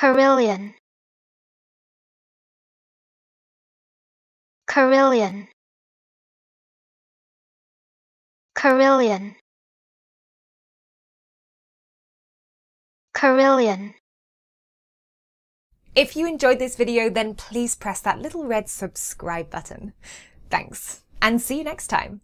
Carillion Carillion Carillion Carillion If you enjoyed this video then please press that little red subscribe button. Thanks and see you next time!